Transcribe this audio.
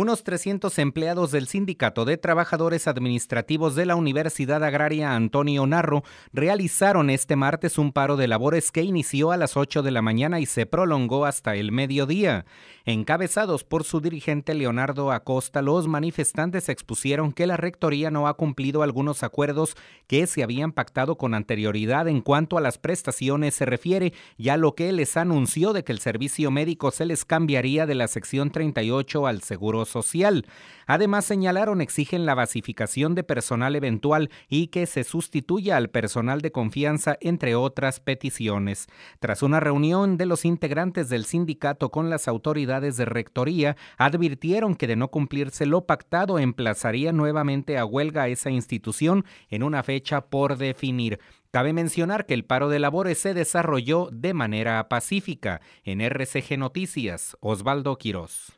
Unos 300 empleados del Sindicato de Trabajadores Administrativos de la Universidad Agraria Antonio Narro realizaron este martes un paro de labores que inició a las 8 de la mañana y se prolongó hasta el mediodía. Encabezados por su dirigente Leonardo Acosta, los manifestantes expusieron que la Rectoría no ha cumplido algunos acuerdos que se habían pactado con anterioridad en cuanto a las prestaciones se refiere, ya lo que les anunció de que el servicio médico se les cambiaría de la sección 38 al seguro social. Además, señalaron exigen la basificación de personal eventual y que se sustituya al personal de confianza, entre otras peticiones. Tras una reunión de los integrantes del sindicato con las autoridades de rectoría, advirtieron que de no cumplirse lo pactado emplazaría nuevamente a huelga esa institución en una fecha por definir. Cabe mencionar que el paro de labores se desarrolló de manera pacífica. En RCG Noticias, Osvaldo Quirós.